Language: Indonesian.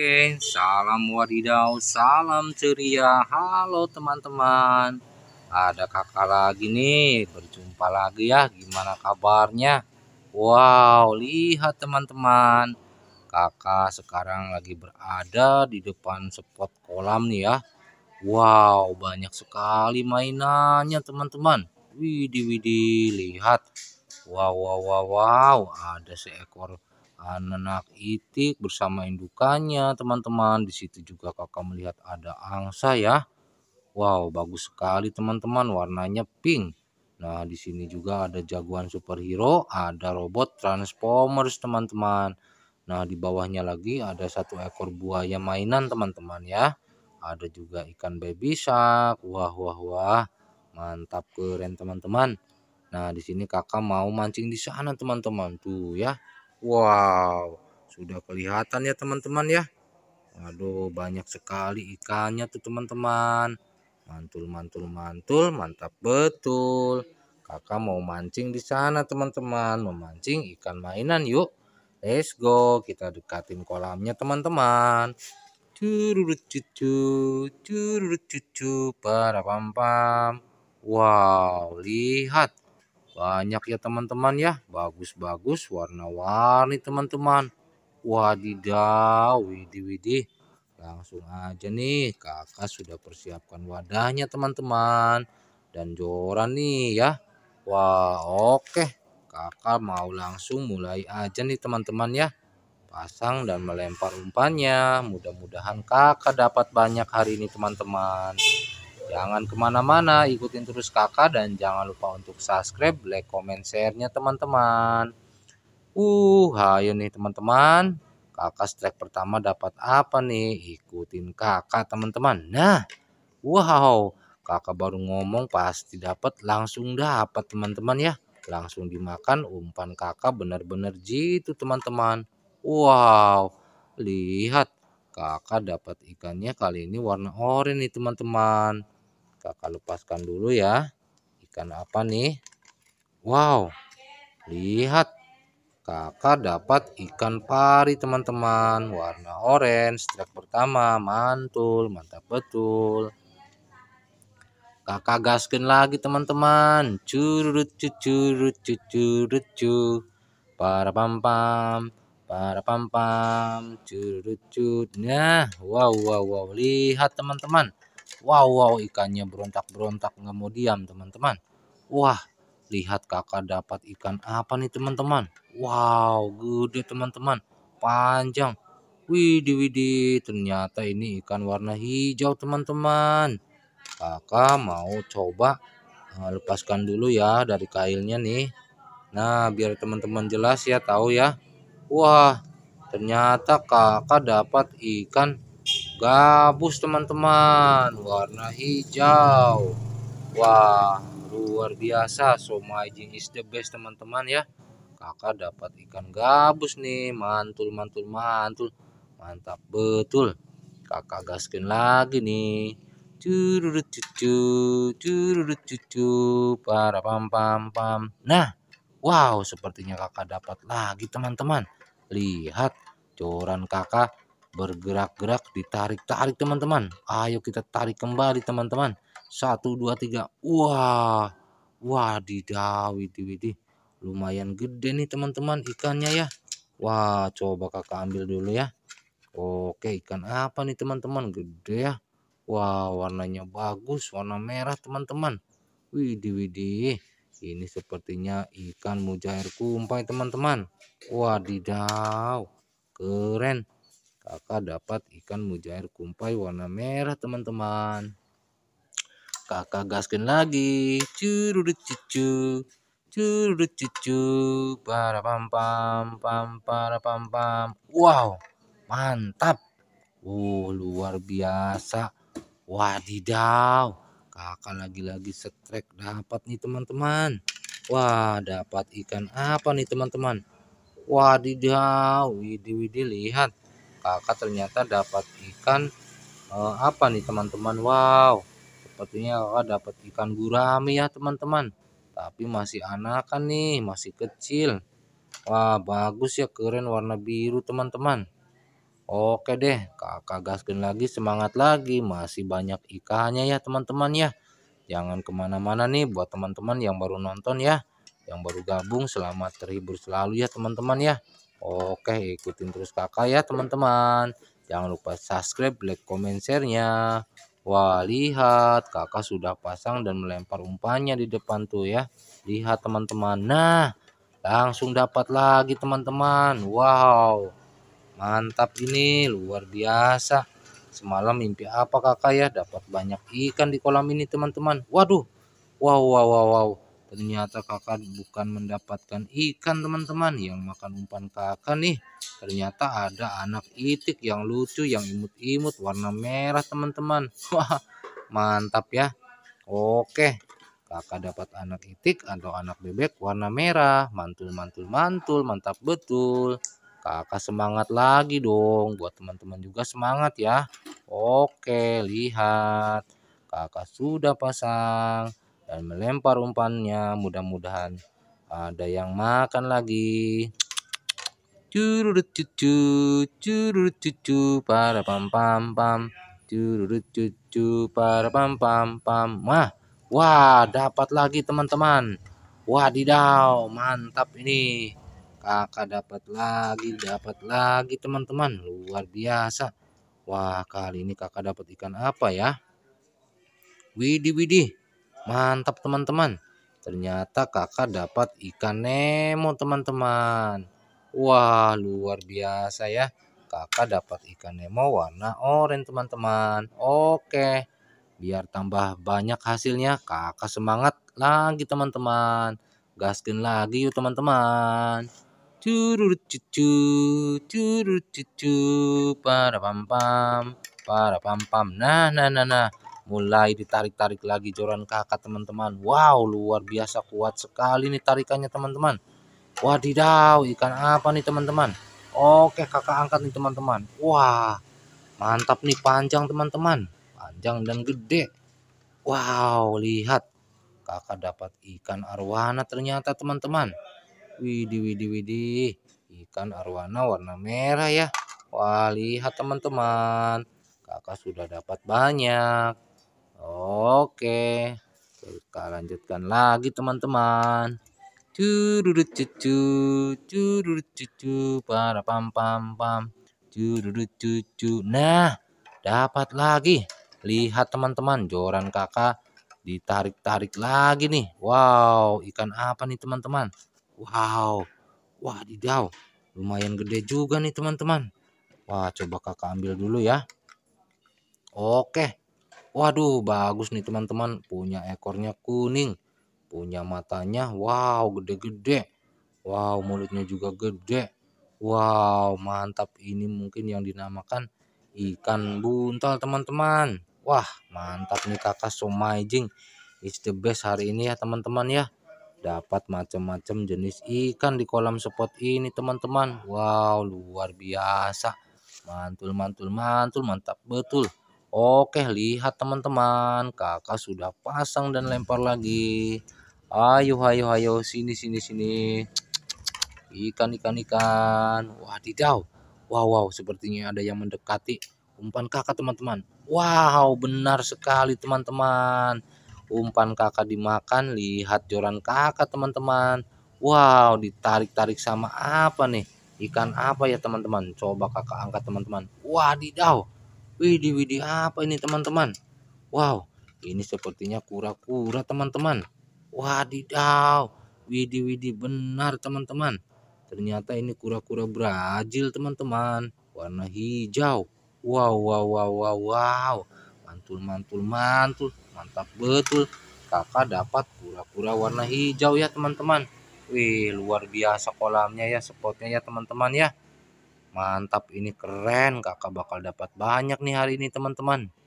Oke, salam wadidau, salam ceria. Halo teman-teman. Ada kakak lagi nih, berjumpa lagi ya. Gimana kabarnya? Wow, lihat teman-teman. Kakak sekarang lagi berada di depan spot kolam nih ya. Wow, banyak sekali mainannya teman-teman. Widi Widi, lihat. Wow, wow, wow, wow. Ada seekor anak itik bersama indukannya teman-teman di situ juga kakak melihat ada angsa ya Wow bagus sekali teman-teman warnanya pink Nah di sini juga ada jagoan superhero ada robot transformers teman-teman Nah di bawahnya lagi ada satu ekor buaya mainan teman-teman ya ada juga ikan baby shark wah wah wah mantap keren teman-teman Nah di sini kakak mau mancing di sana teman-teman tuh ya Wow, sudah kelihatan ya teman-teman ya. Aduh, banyak sekali ikannya tuh teman-teman. Mantul, mantul, mantul, mantap betul. Kakak mau mancing di sana teman-teman, memancing ikan mainan yuk. Let's go, kita dekatin kolamnya teman-teman. Curut cucu, curut cucu, para pam pam. Wow, lihat banyak ya teman-teman ya. Bagus-bagus warna-warni teman-teman. Wadidaw, widih-widih. Langsung aja nih kakak sudah persiapkan wadahnya teman-teman. Dan joran nih ya. Wah oke. Kakak mau langsung mulai aja nih teman-teman ya. Pasang dan melempar umpannya. Mudah-mudahan kakak dapat banyak hari ini teman-teman. Jangan kemana-mana, ikutin terus kakak dan jangan lupa untuk subscribe, like, comment, share-nya teman-teman. Uh, ayo nih teman-teman. Kakak strike pertama dapat apa nih? Ikutin kakak teman-teman. Nah, wow. Kakak baru ngomong pasti dapat langsung dapat teman-teman ya. Langsung dimakan umpan kakak benar-benar jitu teman-teman. Wow. Lihat kakak dapat ikannya kali ini warna oranye nih teman-teman kakak lepaskan dulu ya ikan apa nih wow lihat kakak dapat ikan pari teman-teman warna orange strike pertama mantul mantap betul kakak gaskan lagi teman-teman curut curut curut curut para pam pam para pam pam curut curutnya, wow wow wow lihat teman-teman Wow, wow, ikannya berontak-berontak nggak mau diam, teman-teman. Wah, lihat kakak dapat ikan apa nih, teman-teman. Wow, gede, teman-teman. Panjang. Widih, widih, ternyata ini ikan warna hijau, teman-teman. Kakak mau coba eh, lepaskan dulu ya dari kailnya nih. Nah, biar teman-teman jelas ya, tahu ya. Wah, ternyata kakak dapat ikan gabus teman-teman warna hijau wah luar biasa so my is the best teman-teman ya kakak dapat ikan gabus nih mantul mantul mantul mantap betul kakak gaskin lagi nih cururut cucu cururut cucu para pam pam pam nah wow sepertinya kakak dapat lagi teman-teman lihat coran kakak bergerak-gerak ditarik-tarik teman-teman ayo kita tarik kembali teman-teman satu dua tiga wah wah, didawi, widih lumayan gede nih teman-teman ikannya ya wah coba kakak ambil dulu ya oke ikan apa nih teman-teman gede ya wah warnanya bagus warna merah teman-teman widih widih ini sepertinya ikan mujair kumpai teman-teman Wah, wadidaw keren kakak dapat ikan mujair kumpai warna merah teman-teman kakak gaskin lagi curut cucu curut cucu para pam pam pam para pam pam wow mantap wow uh, luar biasa wadidaw kakak lagi-lagi setrek dapat nih teman-teman wah dapat ikan apa nih teman-teman wadidaw widi widi lihat kakak ternyata dapat ikan uh, apa nih teman-teman wow sepertinya kakak dapat ikan gurami ya teman-teman tapi masih anakan nih masih kecil wah bagus ya keren warna biru teman-teman Oke deh, kakak gaskin lagi, semangat lagi, masih banyak ikannya ya teman-teman ya. Jangan kemana-mana nih buat teman-teman yang baru nonton ya, yang baru gabung, selamat terhibur selalu ya teman-teman ya. Oke, ikutin terus kakak ya teman-teman. Jangan lupa subscribe, like, komen, share-nya. Wah, lihat kakak sudah pasang dan melempar umpannya di depan tuh ya. Lihat teman-teman. Nah, langsung dapat lagi teman-teman. Wow, mantap ini, luar biasa. Semalam mimpi apa kakak ya? Dapat banyak ikan di kolam ini teman-teman. Waduh, wow, wow, wow, wow ternyata kakak bukan mendapatkan ikan teman-teman yang makan umpan kakak nih ternyata ada anak itik yang lucu yang imut-imut warna merah teman-teman wah mantap ya oke kakak dapat anak itik atau anak bebek warna merah mantul mantul mantul mantap betul kakak semangat lagi dong buat teman-teman juga semangat ya oke lihat kakak sudah pasang dan melempar umpannya mudah-mudahan ada yang makan lagi curut cucu curut cucu para pam pam pam curut cucu para pam pam pam wah wah dapat lagi teman-teman Wah, wadidaw mantap ini kakak dapat lagi dapat lagi teman-teman luar biasa wah kali ini kakak dapat ikan apa ya Widi widih Mantap teman-teman. Ternyata kakak dapat ikan Nemo teman-teman. Wah luar biasa ya. Kakak dapat ikan Nemo warna oranye teman-teman. Oke. Biar tambah banyak hasilnya kakak semangat lagi teman-teman. Gaskin lagi yuk teman-teman. Curut cucu, curut cucu, para pam pam, para pam pam. Nah, nah, nah, nah mulai ditarik-tarik lagi joran kakak teman-teman wow luar biasa kuat sekali nih tarikannya teman-teman wadidaw ikan apa nih teman-teman oke kakak angkat nih teman-teman wah mantap nih panjang teman-teman panjang dan gede wow lihat kakak dapat ikan arwana ternyata teman-teman widih widih widih ikan arwana warna merah ya wah lihat teman-teman kakak sudah dapat banyak Oke. Kita lanjutkan lagi teman-teman. Cururut cucu, cururut cucu, para pam pam pam. Cururut cucu. Nah, dapat lagi. Lihat teman-teman, joran kakak ditarik-tarik lagi nih. Wow, ikan apa nih teman-teman? Wow. wah, didau. Lumayan gede juga nih teman-teman. Wah, coba kakak ambil dulu ya. Oke, Waduh, bagus nih teman-teman. Punya ekornya kuning, punya matanya wow gede-gede. Wow, mulutnya juga gede. Wow, mantap ini mungkin yang dinamakan ikan buntal teman-teman. Wah, mantap nih kakak Somaijing. It's the best hari ini ya teman-teman ya. Dapat macam-macam jenis ikan di kolam spot ini teman-teman. Wow, luar biasa. Mantul, mantul, mantul, mantap betul. Oke, lihat teman-teman, kakak sudah pasang dan lempar lagi. Ayo, ayo, ayo, sini, sini, sini. Ikan, ikan, ikan. Wah, tidak. Wow, wow, sepertinya ada yang mendekati umpan kakak, teman-teman. Wow, benar sekali, teman-teman. Umpan kakak dimakan, lihat joran kakak, teman-teman. Wow, ditarik-tarik sama apa nih? Ikan apa ya, teman-teman? Coba kakak angkat, teman-teman. Wah, tidak Widih widih apa ini teman-teman? Wow, ini sepertinya kura-kura teman-teman. Wadidaw. Widih widih benar teman-teman. Ternyata ini kura-kura Brazil teman-teman. Warna hijau. Wow wow wow wow wow. Mantul mantul mantul. Mantap betul. Kakak dapat kura-kura warna hijau ya teman-teman. Wih, luar biasa kolamnya ya, spotnya ya teman-teman ya. Mantap ini keren kakak bakal dapat banyak nih hari ini teman-teman.